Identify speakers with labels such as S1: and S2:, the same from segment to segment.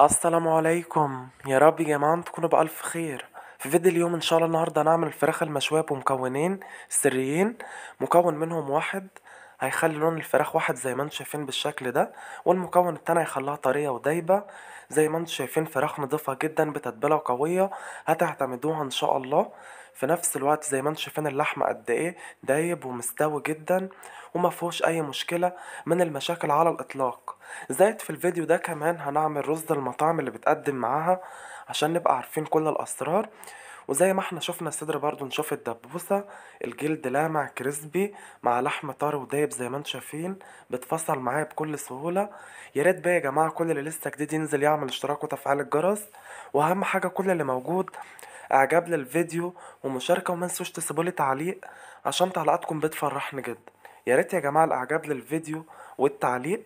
S1: السلام عليكم يا رب يا جماعة تكونوا بألف خير في فيديو اليوم ان شاء الله النهاردة هنعمل الفراخ المشوية بمكونين سريين مكون منهم واحد هيخلي لون الفراخ واحد زي ما انتم شايفين بالشكل ده والمكون التاني هيخليها طرية ودايبة زي ما انتم شايفين فراخ نضيفة جدا بتتبيلة قوية هتعتمدوها ان شاء الله في نفس الوقت زي ما انتم شايفين اللحمة قد ايه دايب ومستوي جدا وما فيهوش اي مشكلة من المشاكل على الاطلاق زائد في الفيديو ده كمان هنعمل رز المطاعم اللي بتقدم معاها عشان نبقى عارفين كل الاسرار وزي ما احنا شفنا الصدر برضو نشوف الدبوسة الجلد لامع كريسبي مع لحم طار ودايب زي ما انتم شايفين بتفصل معايا بكل سهولة ياريت بقى يا جماعة كل اللي لسه جديد ينزل يعمل اشتراك وتفعيل الجرس واهم حاجة كل اللي موجود اعجاب للفيديو ومشاركة ومنسوش تسيبولي تعليق عشان تعليقاتكم بتفرحني جدا ياريت يا جماعة الاعجاب للفيديو والتعليق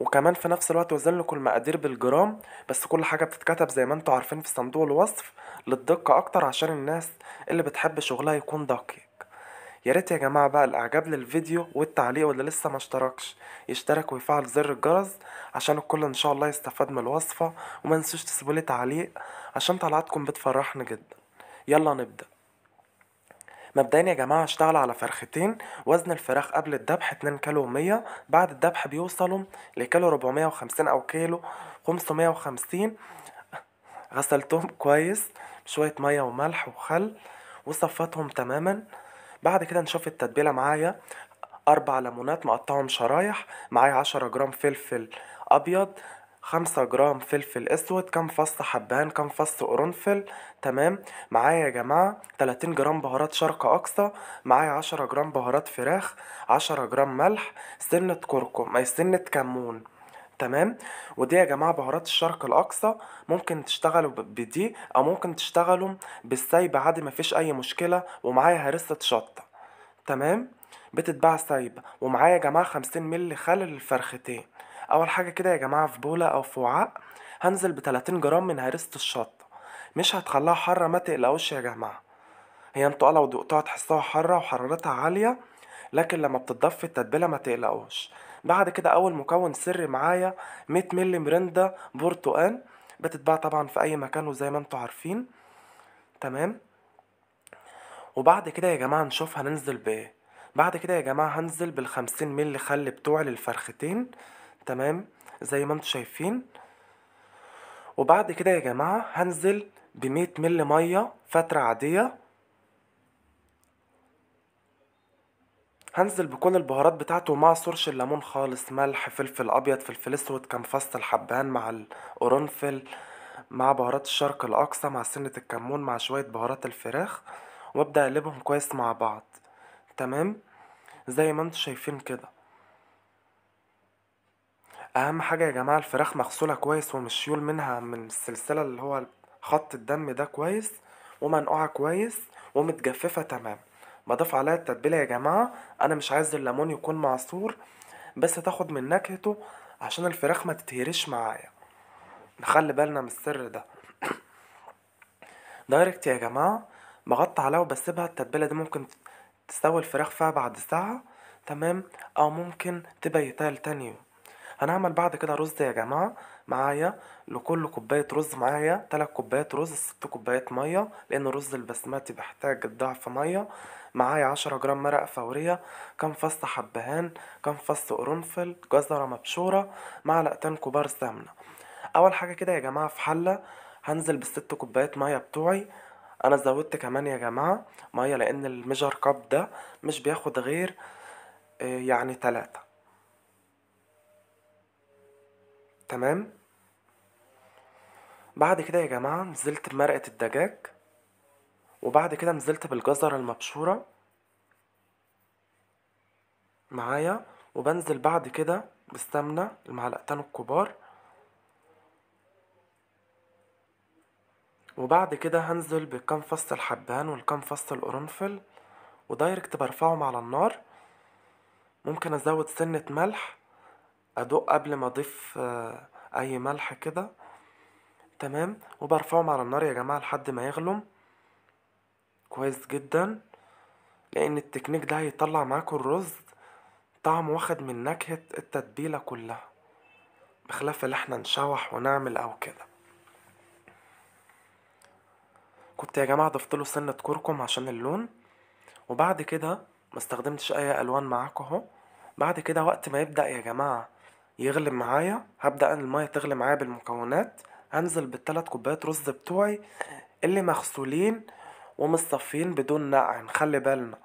S1: وكمان في نفس الوقت وزن لكم المقادير بالجرام بس كل حاجة بتتكتب زي ما انتم عارفين في صندوق الوصف للدقة أكتر عشان الناس اللي بتحب شغلها يكون دقيق يا ريت يا جماعة بقى الإعجاب للفيديو والتعليق واللي لسه ما اشتركش يشترك ويفعل زر الجرس عشان الكل إن شاء الله يستفاد من الوصفة وما تنسوش تسيبولي تعليق عشان طلعتكم بتفرحني جدا يلا نبدأ مبدئيا يا جماعه اشتغلوا على فرختين وزن الفراخ قبل الذبح 2 كيلو 100 بعد الذبح بيوصلوا لكيلو 450 او كيلو 550 غسلتهم كويس بشويه ميه وملح وخل وصفتهم تماما بعد كده نشوف التتبيله معايا اربع ليمونات مقطعهم شرايح معايا عشرة جرام فلفل ابيض خمسة جرام فلفل اسود كم فص حبان كم فص قرنفل تمام معايا يا جماعة تلاتين جرام بهارات شرق اقصى معايا عشرة جرام بهارات فراخ عشرة جرام ملح سنة كركم اي سنة كمون تمام ودي يا جماعه بهارات الشرق الاقصى ممكن تشتغلوا بدي او ممكن تشتغلوا بالسايبه عادي مفيش اي مشكله ومعايا هرسه شطه تمام بتتباع سايبه ومعايا يا جماعه خمسين ملي خل الفرختين اول حاجه كده يا جماعه في بوله او في وعاء هنزل بتلاتين جرام من هريسه الشطه مش هتخليها حاره ما تقلقوش يا جماعه هي انتوا لو دقتوها تحسوها حاره وحرارتها عاليه لكن لما بتضاف في التتبيله ما تقلقوش بعد كده اول مكون سري معايا 100 مللي مرندا برتقان بتتباع طبعا في اي مكان وزي ما انتوا عارفين تمام وبعد كده يا جماعه نشوف هننزل بايه بعد كده يا جماعه هنزل بالخمسين مللي خل بتوعي للفرختين تمام زي ما انتوا شايفين وبعد كده يا جماعة هنزل بمية مل مية فترة عادية هنزل بكل البهارات بتاعته مع صرش الليمون خالص ملح فلفل ابيض فلفل اسود فص الحبهان مع القرنفل مع بهارات الشرق الاقصى مع سنة الكمون مع شوية بهارات الفراخ وابدأ اقلبهم كويس مع بعض تمام زي ما انتوا شايفين كده اهم حاجة يا جماعة الفراخ مغسولة كويس ومشيول منها من السلسلة اللي هو خط الدم ده كويس ومنقوعة كويس ومتجففة تمام بضيف عليها التتبيلة يا جماعة أنا مش عايز الليمون يكون معصور بس تاخد من نكهته عشان الفراخ ما تتهريش معايا نخلي بالنا من السر ده دايركت يا جماعة بغطي عليها وبسيبها التتبيلة دي ممكن تستوي الفراخ فيها بعد ساعة تمام أو ممكن تبيتها لتاني يوم هنعمل بعد كده رز يا جماعه معايا لكل كوبايه رز معايا تلات كوبايات رز ست كوبايات ميه لان الرز البسماتي بيحتاج الضعف ميه معايا عشرة جرام مرق فوريه كام فص حبهان كام فص قرنفل جزره مبشوره معلقتين كبار سمنه اول حاجه كده يا جماعه في حله هنزل بالست كوبايات ميه بتوعي انا زودت كمان يا جماعه ميه لان الميجر كاب ده مش بياخد غير آه، يعني تلاتة تمام بعد كده يا جماعة نزلت بمرقة الدجاج وبعد كده نزلت بالجزرة المبشورة معايا وبنزل بعد كده بالسمنة المعلقتين الكبار وبعد كده هنزل بكم فص الحبان والكم فص القرنفل ودايركت برفعهم على النار ممكن ازود سنة ملح ادق قبل ما اضيف آه، اي ملح كده تمام وبرفعهم على النار يا جماعة لحد ما يغلم كويس جدا لان التكنيك ده هيطلع معاكم الرز طعم واخد من نكهة التتبيلة كلها بخلاف اللي احنا نشوح ونعمل او كده كنت يا جماعة ضفتله سنة كركم عشان اللون وبعد كده ما استخدمتش اي الوان معاكم اهو بعد كده وقت ما يبدأ يا جماعة يغلي معايا هبدأ ان المية تغلي معايا بالمكونات هنزل بالتلات كوبايات رز بتوعي اللي مغسولين ومصفين بدون نقع نخلي بالنا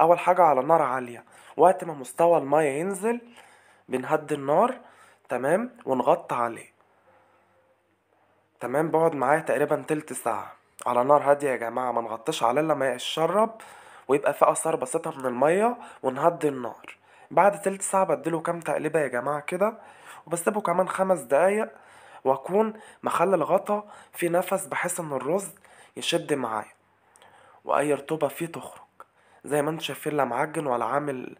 S1: أول حاجة على نار عالية وقت ما مستوى المية ينزل بنهدي النار تمام ونغطي عليه تمام بقعد معايا تقريبا تلت ساعة على نار هادية يا جماعة ما نغطيش عليه لما يشرب ويبقى في آثار بسيطة من المية ونهدي النار بعد تلت ساعة بديله كام تقلبة يا جماعة كده وبسيبه كمان خمس دقايق وأكون مخلي الغطا في نفس بحيث إن الرز يشد معايا وأي رطوبة فيه تخرج زي ما انتوا شايفين لا معجن ولا عامل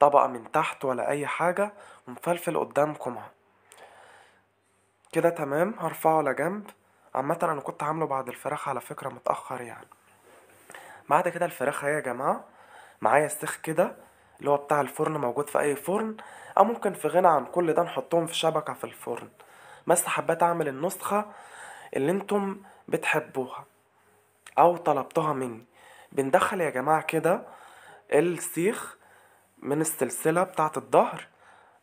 S1: طبقة من تحت ولا أي حاجة ومفلفل قدامكم اهو كده تمام هرفعه لجنب عامة أنا كنت عامله بعد الفراخ على فكرة متأخر يعني بعد كده الفراخ اهي يا جماعة معايا سيخ كده اللي هو بتاع الفرن موجود في اي فرن او ممكن في غنى عن كل ده نحطهم في شبكة في الفرن بس حبيت اعمل النسخة اللي انتم بتحبوها او طلبتها مني بندخل يا جماعة كده السيخ من السلسلة بتاعة الظهر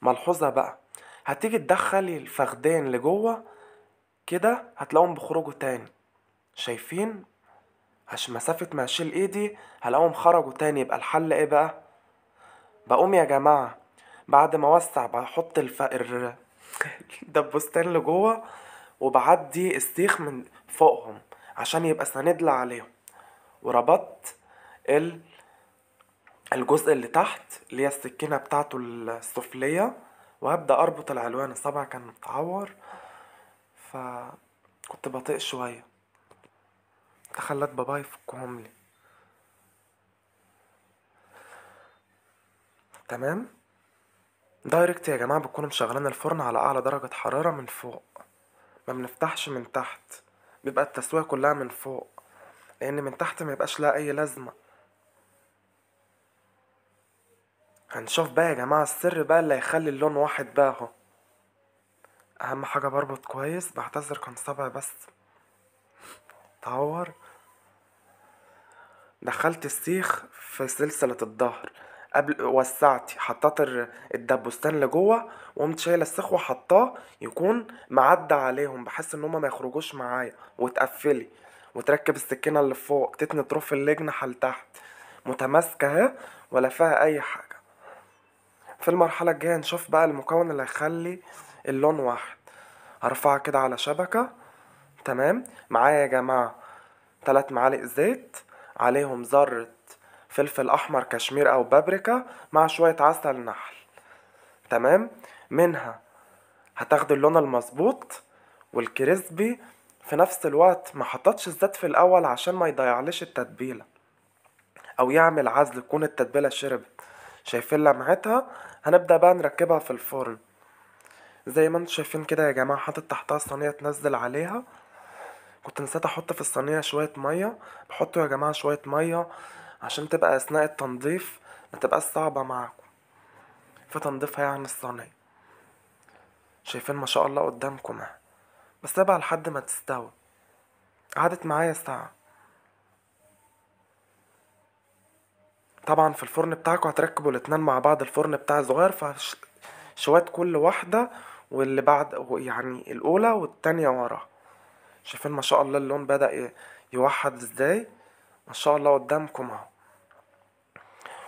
S1: ملحوظة بقى هتيجي تدخلي الفخدين لجوه كده هتلاقوهم بخرجوا تاني شايفين عشان مسافة ما اشيل ايدي هلاقوهم خرجوا تاني يبقى الحل ايه بقى بقوم يا جماعة بعد ما اوسع بحط الفقر الدبوستان لجوه وبعدي السيخ من فوقهم عشان يبقى سندل عليهم وربطت ال الجزء اللي تحت اللي هي السكينة بتاعته السفلية وهبدأ أربط العلوان الصبع كان متعور فكنت بطيء شوية تخلت باباي يفكهم لي تمام دايركت يا جماعة بتكون مشغلين الفرن على أعلى درجة حرارة من فوق ما بنفتحش من تحت بيبقى التسوية كلها من فوق لأن من تحت ما يبقاش لها أي لازمة هنشوف بقى يا جماعة السر بقى اللي هيخلي اللون واحد بقى اهو أهم حاجة بربط كويس بعتذر كان صبع بس تعور دخلت السيخ في سلسلة الظهر قبل وسعتي حطيت الدبوستان لجوه وقمت شايله السخ وحطاه يكون معدى عليهم بحس ان هما ما يخرجوش معايا وتقفلي وتركب السكينه اللي فوق تتني طرف الجنحه لتحت متماسكه اهي ولا فيها اي حاجه في المرحله الجايه نشوف بقى المكون اللي هيخلي اللون واحد هرفعها كده على شبكه تمام معايا يا جماعه ثلاث معالق زيت عليهم ذره فلفل احمر كشمير او بابريكا مع شويه عسل نحل تمام منها هتاخد اللون المظبوط والكريسبي في نفس الوقت ما حطتش الزيت في الاول عشان ما يضيعليش التتبيله او يعمل عزل تكون التتبيله شربت شايفين لمعتها هنبدا بقى نركبها في الفرن زي ما انتم شايفين كده يا جماعه حاطط تحتها صينيه تنزل عليها كنت نسيت احط في الصينيه شويه ميه بحطوا يا جماعه شويه ميه عشان تبقى أثناء التنظيف ما تبقاش صعبة معاكم فتنظيفها يعني الصينية شايفين ما شاء الله قدامكم اهي بس بقى لحد ما تستوي قعدت معايا ساعة طبعا في الفرن بتاعكم هتركبوا الاتنين مع بعض الفرن بتاعي صغير فشوات كل واحدة واللي بعد يعني الأولى والتانية ورا شايفين ما شاء الله اللون بدأ يوحد ازاي ما شاء الله قدامكم اهو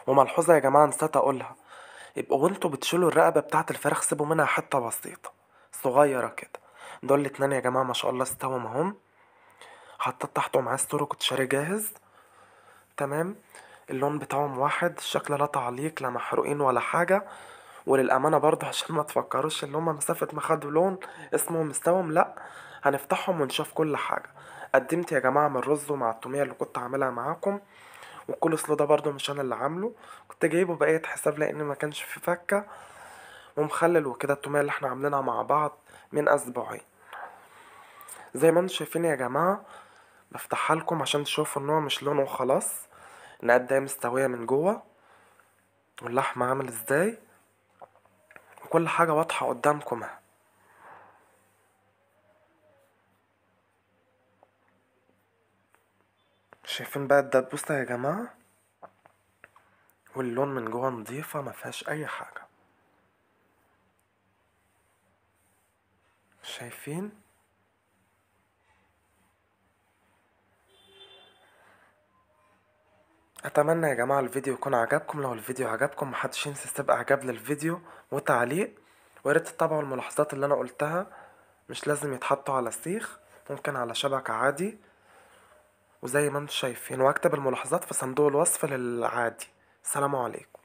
S1: وملحوظة يا جماعة نسيت أقولها يبقوا وانتوا بتشيلوا الرقبة بتاعة الفراخ سيبوا منها حتة بسيطة صغيرة كده دول الاتنين يا جماعة ما شاء الله استوى اهم حطيت تحته معاه ستروك شاري جاهز تمام اللون بتاعهم واحد الشكل لا تعليق لا محروقين ولا حاجة وللأمانة برضه عشان ما تفكروش إن هما مسافة ما خدوا لون اسمهم مستوهم لأ هنفتحهم ونشوف كل حاجة قدمت يا جماعه من الرز ومع التوميه اللي كنت عاملها معاكم والكولسلو ده برضو مش انا اللي عامله كنت جايبه بقية حساب لان ما كانش في فكه ومخلل وكده التوميه اللي احنا عاملينها مع بعض من اسبوعين زي ما انتم شايفين يا جماعه بفتحها لكم عشان تشوفوا ان هو مش لونه وخلاص ان قد ايه مستويه من جوه واللحمه عامل ازاي وكل حاجه واضحه قدامكم اهي شايفين بقى الدبوسة يا جماعة واللون من جوه نضيفة مفيهاش أي حاجة شايفين اتمنى يا جماعه الفيديو يكون عجبكم لو الفيديو عجبكم محدش ينسى يسيب اعجاب للفيديو وتعليق ويا ريت تتابعوا الملاحظات اللي انا قلتها مش لازم يتحطوا على سيخ ممكن على شبكه عادي وزي ما انتم شايفين واكتب الملاحظات في صندوق الوصف للعادي سلام عليكم